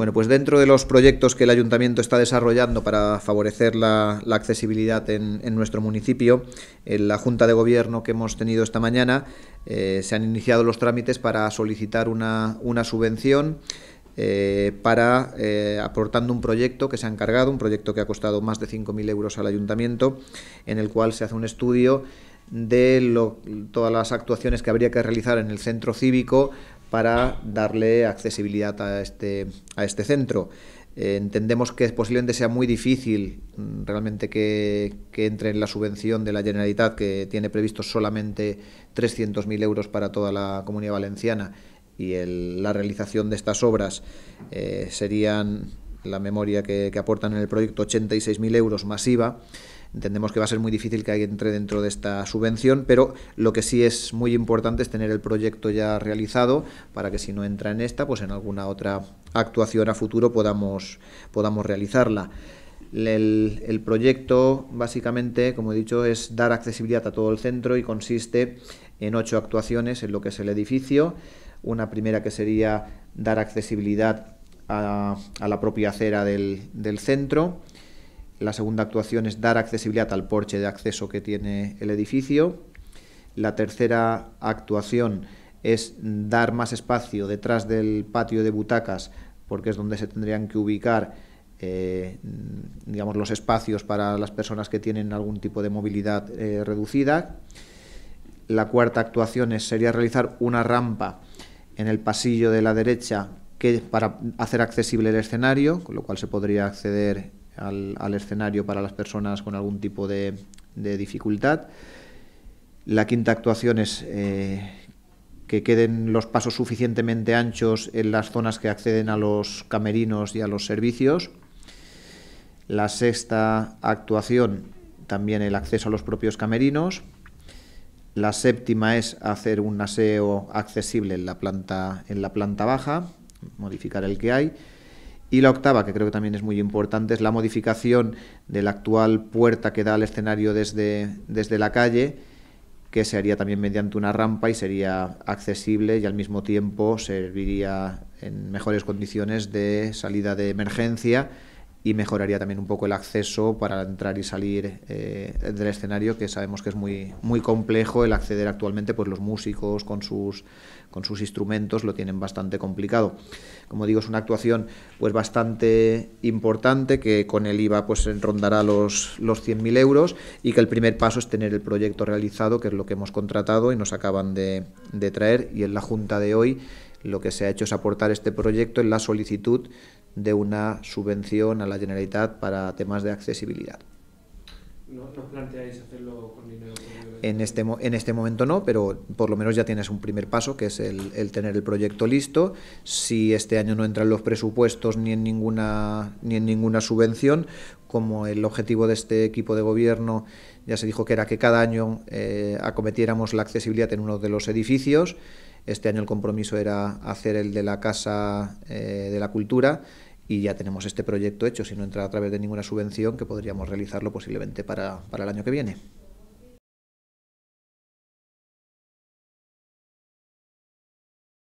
Bueno, pues dentro de los proyectos que el ayuntamiento está desarrollando para favorecer la, accesibilidad en, nuestro municipio, en la Junta de Gobierno que hemos tenido esta mañana eh, se han iniciado los trámites para solicitar una, subvención. Eh, para eh, aportando un proyecto que se ha encargado, un proyecto que ha costado más de 5.000 euros al ayuntamiento, en el cual se hace un estudio de todas las actuaciones que habría que realizar en el centro cívico para darle accesibilidad a este, a este centro. Eh, entendemos que posiblemente sea muy difícil mm, realmente que, entre en la subvención de la Generalitat, que tiene previsto solamente 300.000 euros para toda la comunidad valenciana, y la realización de estas obras eh, serían, la memoria que, que aportan en el proyecto, 86.000 euros masiva. Entendemos que va a ser muy difícil que alguien entre dentro de esta subvención, pero lo que sí es muy importante es tener el proyecto ya realizado para que si no entra en esta, pues en alguna otra actuación a futuro podamos, podamos realizarla. El, proyecto, básicamente, como he dicho, es dar accesibilidad a todo el centro y consiste en ocho actuaciones en lo que es el edificio. Una primera que sería dar accesibilidad a, la propia acera del, del centro. La segunda actuación es dar accesibilidad al porche de acceso que tiene el edificio. La tercera actuación es dar más espacio detrás del patio de butacas, porque es donde se tendrían que ubicar eh, digamos, los espacios para las personas que tienen algún tipo de movilidad eh, reducida. La cuarta actuación sería realizar una rampa en el pasillo de la derecha que, para hacer accesible el escenario, con lo cual se podría acceder al, escenario para las personas con algún tipo de, dificultad. La quinta actuación es eh, que queden los pasos suficientemente anchos en las zonas que acceden a los camerinos y a los servicios. La sexta actuación, también el acceso a los propios camerinos. La séptima es hacer un aseo accesible en la planta, en la planta baja, modificar el que hay. Y la octava, que creo que también es muy importante, es la modificación de la actual puerta que da al escenario desde, desde la calle, que se haría también mediante una rampa y sería accesible y al mismo tiempo serviría en mejores condiciones de salida de emergencia y mejoraría también un poco el acceso para entrar y salir eh, del escenario, que sabemos que es muy, muy complejo el acceder actualmente, pues los músicos con sus, con sus instrumentos lo tienen bastante complicado. Como digo, es una actuación pues bastante importante, que con el IVA pues rondará los, los 100.000 euros y que el primer paso es tener el proyecto realizado, que es lo que hemos contratado y nos acaban de, de traer, y en la junta de hoy lo que se ha hecho es aportar este proyecto en la solicitud de una subvención a la Generalitat para temas de accesibilidad. ¿No, no planteáis hacerlo con dinero En este, en este momento no, pero por lo menos ya tienes un primer paso, que es el, tener el proyecto listo. Si este año no entran los presupuestos ni en ninguna, ni ninguna subvención, como el objetivo de este equipo de gobierno ya se dijo que era que cada año eh, acometiéramos la accesibilidad en uno de los edificios, este año el compromiso era hacer el de la Casa eh, de la Cultura y ya tenemos este proyecto hecho, si no entra a través de ninguna subvención, que podríamos realizarlo posiblemente para, para el año que viene.